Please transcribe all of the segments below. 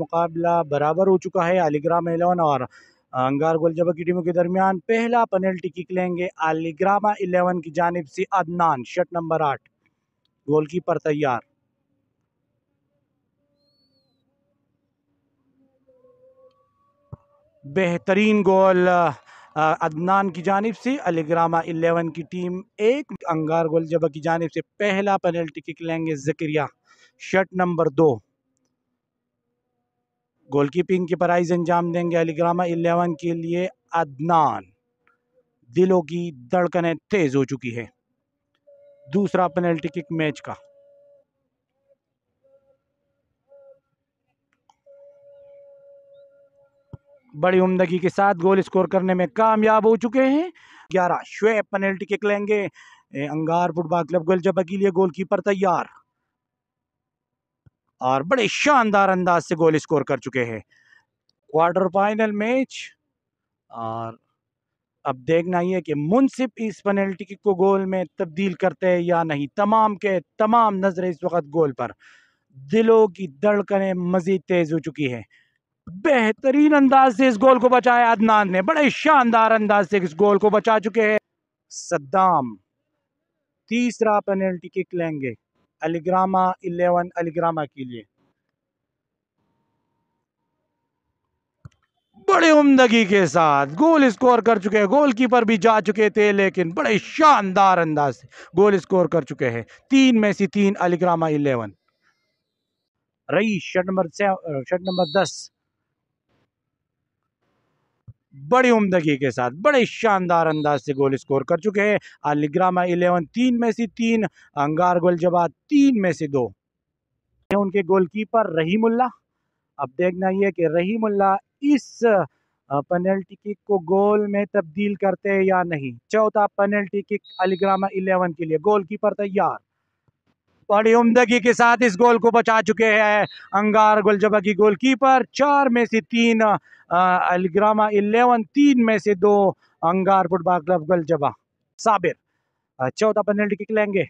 मुकाबला बराबर हो चुका है अलीग्राम एलेवन और अंगार गुलजबा की टीमों के दरमियान पहला पेनल्टी किक लेंगे अलीग्रामा इलेवन की जानब से अदनान शट नंबर आठ गोलकीपर तैयार बेहतरीन गोल अदनान की जानब से अलीग्रामा इलेवन की टीम एक अंगार गुलजबा की जानब से पहला पेनल्टी किक लेंगे जकरिया शट नंबर दो गोल कीपिंग की प्राइज अंजाम देंगे अलीग्रामा इलेवन के लिए अदनान दिलों की धड़कनें तेज़ हो चुकी है दूसरा पेनल्टी किक मैच का बड़ी उमदगी के साथ गोल स्कोर करने में कामयाब हो चुके हैं ग्यारह श्वेब पेनल्टी किक लेंगे अंगार फुटबॉल क्लब जब के लिए गोलकीपर तैयार और बड़े शानदार अंदाज से गोल स्कोर कर चुके हैं क्वार्टर फाइनल मैच और अब देखना ही है कि मुनसिफ इस पेनल्टी किक को गोल में तब्दील करते हैं या नहीं तमाम के तमाम नज़रें इस वक्त गोल पर दिलों की धड़कने मज़ीद तेज़ हो चुकी हैं बेहतरीन अंदाज से इस गोल को बचाया अदनान ने बड़े शानदार अंदाज से इस गोल को बचा चुके हैं सद्दाम तीसरा पेनल्टी किक लेंगे अलीग्रामा इलेवन अलीग्रामा के लिए बड़ी उमदगी के साथ गोल स्कोर कर चुके हैं गोलकीपर भी जा चुके थे लेकिन बड़े शानदार अंदाज से गोल स्कोर कर चुके हैं तीन में से तीन अलीग्रामा इलेवन रही शर्ट नंबर शर्ट नंबर दस बड़ी उमदगी के साथ बड़े शानदार अंदाज से गोल स्कोर कर चुके हैं अलीग्रामा इलेवन तीन में से तीन अंगार गोल जवाब तीन में से दो उनके गोलकीपर रहीमुल्ला अब देखना यह कि रहीमुल्ला इस पेनल्टी किक को गोल में तब्दील करते हैं या नहीं चौथा पेनल्टी किक अलीग्रामा इलेवन के लिए गोलकीपर तैयार बड़ी उमदगी के साथ इस गोल को बचा चुके हैं अंगार गुलजबा की कीपर चार में से तीन अलग्रामा इलेवन तीन में से दो अंगार फुटबॉल क्लब गुलजबा साबिर चौदह पेनल्टी किक लेंगे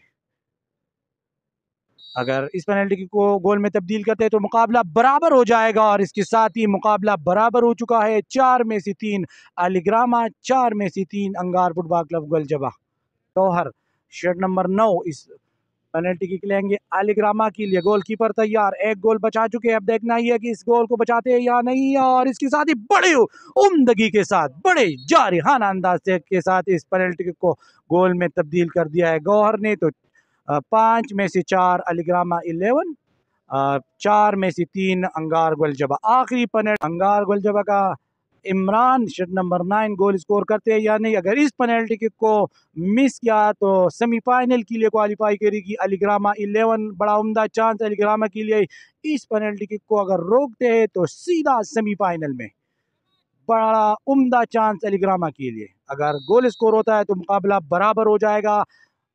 अगर इस पेनल्टी को गोल में तब्दील करते हैं तो मुकाबला बराबर हो जाएगा और इसके साथ ही मुकाबला बराबर हो चुका है चार में से तीन अलीग्रामा चार में से तीन अंगार फुटबॉल क्लब गलजबा तोहर शेड नंबर नौ इस पेनल्टी किक लेंगे अलीग्रामा के लिए गोल कीपर तैयार एक गोल बचा चुके हैं अब देखना ही है कि इस गोल को बचाते हैं या नहीं और इसके साथ ही बड़े उमदगी के साथ बड़े जारिहाना अंदाज के साथ इस पेनल्टी को गोल में तब्दील कर दिया है गौहर ने तो पाँच में से चार अलीग्रामा इलेवन चार में से तीन अंगार जबा आखिरी पेनल्टी अंगार जबा का Imran shirt number nine goal score करते हैं या नहीं अगर इस पेनल्टी किक को मिस किया तो सेमीफाइनल के लिए क्वालिफाई करेगी अलीग्रामा इलेवन बड़ा उमदा चांस अलीग्रामा के लिए इस पेनल्टी किक को अगर रोकते हैं तो सीधा सेमीफाइनल में बड़ा उमदा चांस अलीग्रामा के लिए अगर गोल स्कोर होता है तो मुकाबला बराबर हो जाएगा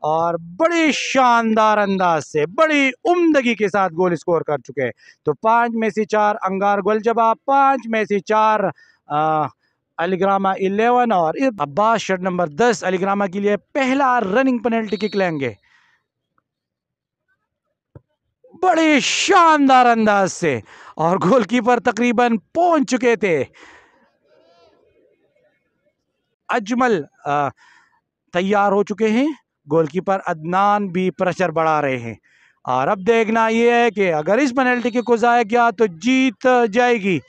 और बड़े शानदार अंदाज से बड़ी उमदगी के साथ गोल स्कोर कर चुके हैं तो पाँच में से चार अंगार गोल जवाब पाँच में से चार अलीग्रामा इलेवन और अब्बास शर्ट नंबर दस अलीग्रामा के लिए पहला रनिंग पेनल्टी किक लेंगे बड़े शानदार अंदाज से और गोलकीपर तकरीबन पहुंच चुके थे अजमल तैयार हो चुके हैं गोलकीपर अदनान भी प्रेशर बढ़ा रहे हैं और अब देखना यह है कि अगर इस पेनल्टी के को ज़ाया गया तो जीत जाएगी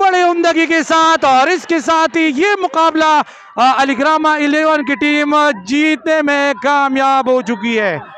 बड़े उमदगी के साथ और इसके साथ ही ये मुकाबला अलीग्रामा इलेवन की टीम जीतने में कामयाब हो चुकी है